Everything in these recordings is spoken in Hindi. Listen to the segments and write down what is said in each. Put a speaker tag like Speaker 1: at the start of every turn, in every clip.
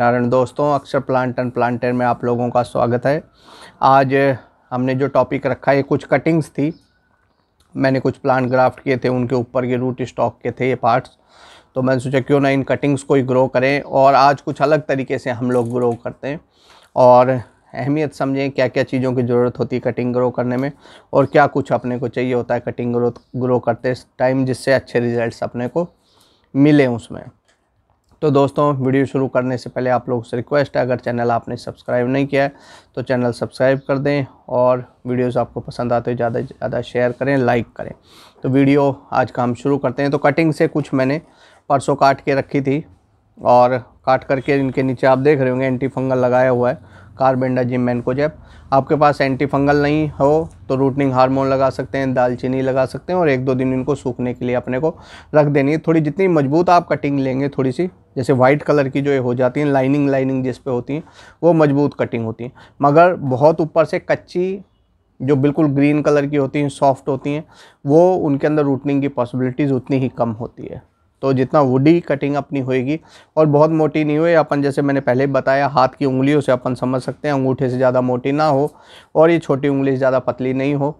Speaker 1: नारायण दोस्तों अक्षर प्लांट एंड प्लांटर में आप लोगों का स्वागत है आज हमने जो टॉपिक रखा है कुछ कटिंग्स थी मैंने कुछ प्लांट ग्राफ्ट किए थे उनके ऊपर के रूट स्टॉक के थे ये पार्ट्स तो मैंने सोचा क्यों ना इन कटिंग्स को ही ग्रो करें और आज कुछ अलग तरीके से हम लोग ग्रो करते हैं और अहमियत समझें क्या क्या चीज़ों की ज़रूरत होती है कटिंग ग्रो करने में और क्या कुछ अपने को चाहिए होता है कटिंग ग्रोथ ग्रो करते टाइम जिससे अच्छे रिजल्ट्स अपने को मिले उसमें तो दोस्तों वीडियो शुरू करने से पहले आप लोगों से रिक्वेस्ट है अगर चैनल आपने सब्सक्राइब नहीं किया है तो चैनल सब्सक्राइब कर दें और वीडियोस आपको पसंद आते हो ज़्यादा से ज़्यादा शेयर करें लाइक करें तो वीडियो आज का हम शुरू करते हैं तो कटिंग से कुछ मैंने परसों काट के रखी थी और काट करके इनके नीचे आप देख रहे होंगे एंटी फंगल लगाया हुआ है कार्बेंडाजिम आपके पास एंटी फंगल नहीं हो तो रूटनिंग हार्मोन लगा सकते हैं दालचीनी लगा सकते हैं और एक दो दिन इनको सूखने के लिए अपने को रख देनी है थोड़ी जितनी मजबूत आप कटिंग लेंगे थोड़ी सी जैसे वाइट कलर की जो ये हो जाती हैं लाइनिंग लाइनिंग जिस पे होती हैं वो मजबूत कटिंग होती हैं मगर बहुत ऊपर से कच्ची जो बिल्कुल ग्रीन कलर की होती हैं सॉफ्ट होती हैं वो उनके अंदर रूटनिंग की पॉसिबिलिटीज़ उतनी ही कम होती है तो जितना वुडी कटिंग अपनी होएगी और बहुत मोटी नहीं हुई अपन जैसे मैंने पहले बताया हाथ की उंगलियों से अपन समझ सकते हैं अंगूठे से ज़्यादा मोटी ना हो और ये छोटी उंगली ज़्यादा पतली नहीं हो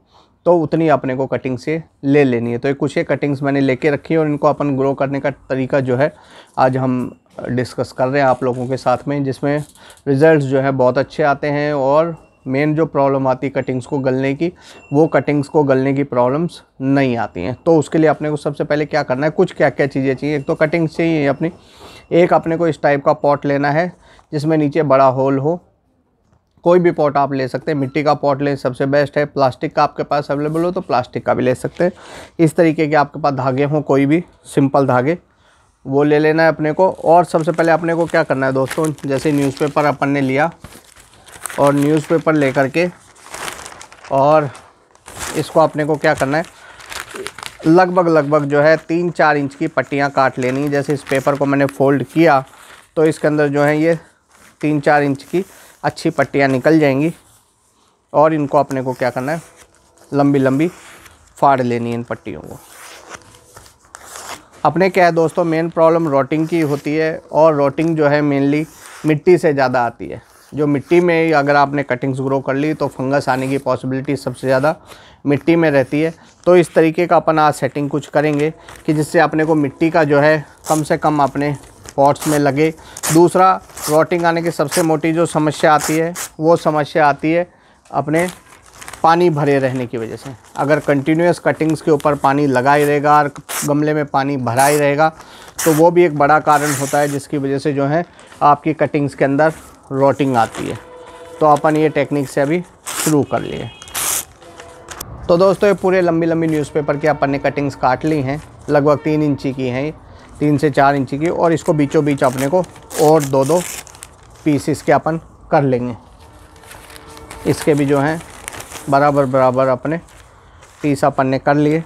Speaker 1: तो उतनी अपने को कटिंग से ले लेनी है तो ये कुछ ये कटिंग्स मैंने लेके रखी है और इनको अपन ग्रो करने का तरीका जो है आज हम डिस्कस कर रहे हैं आप लोगों के साथ में जिसमें रिज़ल्ट जो है बहुत अच्छे आते हैं और मेन जो प्रॉब्लम आती है कटिंग्स को गलने की वो कटिंग्स को गलने की प्रॉब्लम्स नहीं आती हैं तो उसके लिए अपने को सबसे पहले क्या करना है कुछ क्या क्या चीज़ें चाहिए एक तो कटिंग्स चाहिए अपनी एक अपने को इस टाइप का पॉट लेना है जिसमें नीचे बड़ा होल हो कोई भी पॉट आप ले सकते हैं मिट्टी का पॉट लें सबसे बेस्ट है प्लास्टिक का आपके पास अवेलेबल हो तो प्लास्टिक का भी ले सकते हैं इस तरीके के आपके पास धागे हों कोई भी सिंपल धागे वो ले लेना है अपने को और सबसे पहले अपने को क्या करना है दोस्तों जैसे न्यूज़पेपर अपन ने लिया और न्यूज़पेपर लेकर के और इसको अपने को क्या करना है लगभग लगभग जो है तीन चार इंच की पट्टियाँ काट लेनी जैसे इस पेपर को मैंने फोल्ड किया तो इसके अंदर जो है ये तीन चार इंच की अच्छी पट्टियाँ निकल जाएंगी और इनको अपने को क्या करना है लंबी लंबी फाड़ लेनी इन पट्टियों को अपने क्या है दोस्तों मेन प्रॉब्लम रोटिंग की होती है और रोटिंग जो है मेनली मिट्टी से ज़्यादा आती है जो मिट्टी में अगर आपने कटिंग्स ग्रो कर ली तो फंगस आने की पॉसिबिलिटी सबसे ज़्यादा मिट्टी में रहती है तो इस तरीके का अपन आज सेटिंग कुछ करेंगे कि जिससे अपने को मिट्टी का जो है कम से कम अपने पॉट्स में लगे दूसरा रोटिंग आने की सबसे मोटी जो समस्या आती है वो समस्या आती है अपने पानी भरे रहने की वजह से अगर कंटिन्यूस कटिंग्स के ऊपर पानी लगा ही रहेगा और गमले में पानी भरा ही रहेगा तो वो भी एक बड़ा कारण होता है जिसकी वजह से जो है आपकी कटिंग्स के अंदर रोटिंग आती है तो अपन ये टेक्निक से अभी शुरू कर लिए तो दोस्तों ये पूरे लंबी लंबी न्यूज़पेपर की अपन ने कटिंग्स काट ली हैं लगभग तीन इंची की हैं तीन से चार इंची की और इसको बीचों बीच अपने को और दो दो पीसेस के अपन कर लेंगे इसके भी जो हैं बराबर बराबर अपने पीस अपन ने कर लिए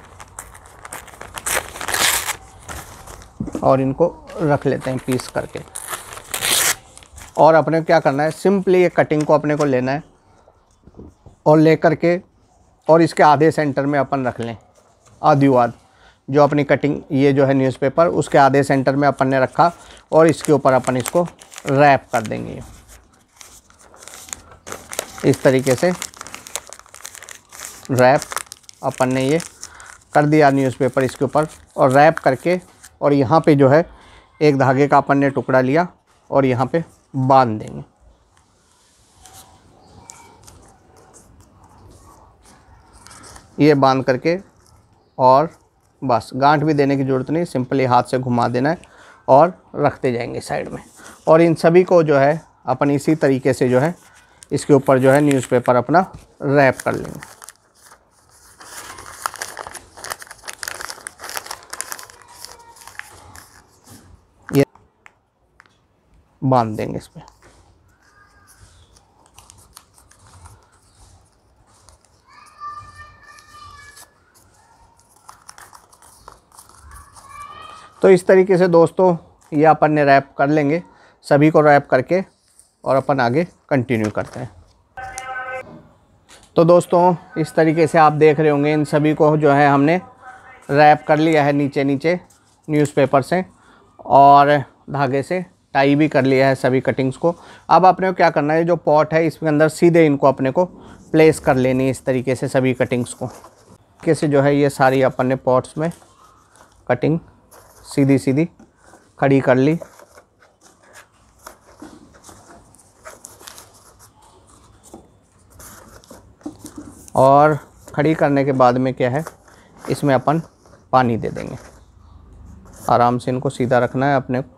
Speaker 1: और इनको रख लेते हैं पीस करके और अपने क्या करना है सिंपली ये कटिंग को अपने को लेना है और ले करके और इसके आधे सेंटर में अपन रख लें वाद जो अपनी कटिंग ये जो है न्यूज़पेपर उसके आधे सेंटर में अपन ने रखा और इसके ऊपर अपन इसको रैप कर देंगे इस तरीके से रैप अपन ने ये कर दिया न्यूज़पेपर इसके ऊपर और रैप करके और यहाँ पे जो है एक धागे का अपन ने टुकड़ा लिया और यहाँ पे बांध देंगे ये बांध करके और बस गांठ भी देने की ज़रूरत नहीं सिंपली हाथ से घुमा देना है और रखते जाएंगे साइड में और इन सभी को जो है अपन इसी तरीके से जो है इसके ऊपर जो है न्यूज़पेपर अपना रैप कर लेंगे बांध देंगे इसमें तो इस तरीके से दोस्तों ये अपन ने रैप कर लेंगे सभी को रैप करके और अपन आगे कंटिन्यू करते हैं तो दोस्तों इस तरीके से आप देख रहे होंगे इन सभी को जो है हमने रैप कर लिया है नीचे नीचे न्यूज़पेपर से और धागे से टाई भी कर लिया है सभी कटिंग्स को अब अपने को क्या करना है जो पॉट है इसके अंदर सीधे इनको अपने को प्लेस कर लेनी है इस तरीके से सभी कटिंग्स को कैसे जो है ये सारी अपन ने पॉट्स में कटिंग सीधी सीधी खड़ी कर ली और खड़ी करने के बाद में क्या है इसमें अपन पानी दे देंगे आराम से इनको सीधा रखना है अपने को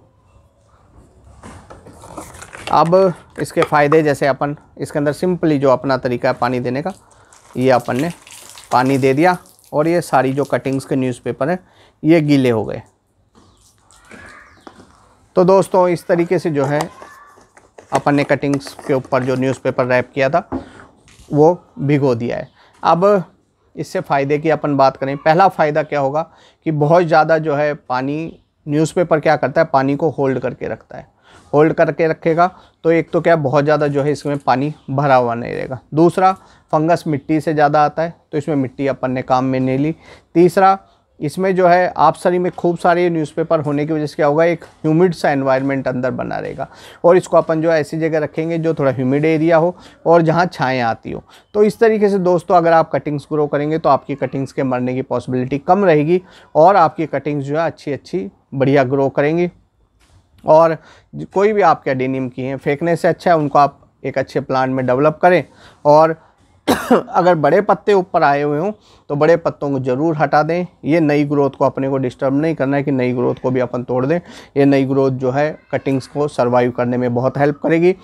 Speaker 1: अब इसके फ़ायदे जैसे अपन इसके अंदर सिंपली जो अपना तरीका है पानी देने का ये अपन ने पानी दे दिया और ये सारी जो कटिंग्स के न्यूज़पेपर हैं ये गीले हो गए तो दोस्तों इस तरीके से जो है अपन ने कटिंग्स के ऊपर जो न्यूज़पेपर रैप किया था वो भिगो दिया है अब इससे फ़ायदे की अपन बात करें पहला फ़ायदा क्या होगा कि बहुत ज़्यादा जो है पानी न्यूज़पेपर क्या करता है पानी को होल्ड करके रखता है होल्ड करके रखेगा तो एक तो क्या बहुत ज़्यादा जो है इसमें पानी भरा हुआ नहीं रहेगा दूसरा फंगस मिट्टी से ज़्यादा आता है तो इसमें मिट्टी अपन ने काम में नहीं ली तीसरा इसमें जो है आप सरी में खूब सारे न्यूज़पेपर होने की वजह से क्या होगा एक ह्यूमिड सा एनवायरनमेंट अंदर बना रहेगा और इसको अपन जो है ऐसी जगह रखेंगे जो थोड़ा ह्यूमिड एरिया हो और जहाँ छाएँ आती हो तो इस तरीके से दोस्तों अगर आप कटिंग्स ग्रो करेंगे तो आपकी कटिंग्स के मरने की पॉसिबिलिटी कम रहेगी और आपकी कटिंग्स जो है अच्छी अच्छी बढ़िया ग्रो करेंगी और कोई भी आपके डेनिम की हैं फेंकने से अच्छा है उनको आप एक अच्छे प्लांट में डेवलप करें और अगर बड़े पत्ते ऊपर आए हुए हों तो बड़े पत्तों को ज़रूर हटा दें ये नई ग्रोथ को अपने को डिस्टर्ब नहीं करना है कि नई ग्रोथ को भी अपन तोड़ दें ये नई ग्रोथ जो है कटिंग्स को सर्वाइव करने में बहुत हेल्प करेगी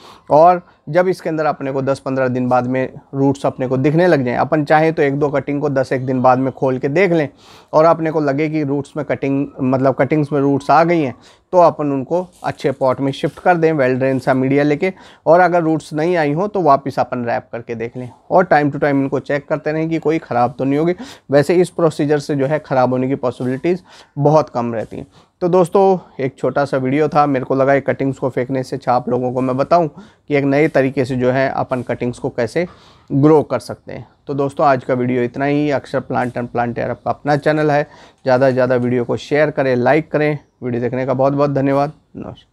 Speaker 1: और जब इसके अंदर अपने को 10-15 दिन बाद में रूट्स अपने को दिखने लग जाएं अपन चाहें तो एक दो कटिंग को 10 एक दिन बाद में खोल के देख लें और अपने को लगे कि रूट्स में कटिंग मतलब कटिंग्स में रूट्स आ गई हैं तो अपन उनको अच्छे पॉट में शिफ्ट कर दें वेल ड्रेन सा मीडिया लेके और अगर रूट्स नहीं आई हो तो वापस अपन रैप करके देख लें और टाइम टू टाइम इनको चेक करते रहें कि कोई ख़राब तो नहीं होगी वैसे इस प्रोसीजर से जो है ख़राब होने की पॉसिबिलिटीज़ बहुत कम रहती हैं तो दोस्तों एक छोटा सा वीडियो था मेरे को लगा ये कटिंग्स को फेंकने से अच्छा आप लोगों को मैं बताऊं कि एक नए तरीके से जो है अपन कटिंग्स को कैसे ग्रो कर सकते हैं तो दोस्तों आज का वीडियो इतना ही अक्षर प्लांट एंड प्लांट एयर आपका अपना चैनल है ज़्यादा से ज़्यादा वीडियो को शेयर करें लाइक करें वीडियो देखने का बहुत बहुत धन्यवाद नमस्कार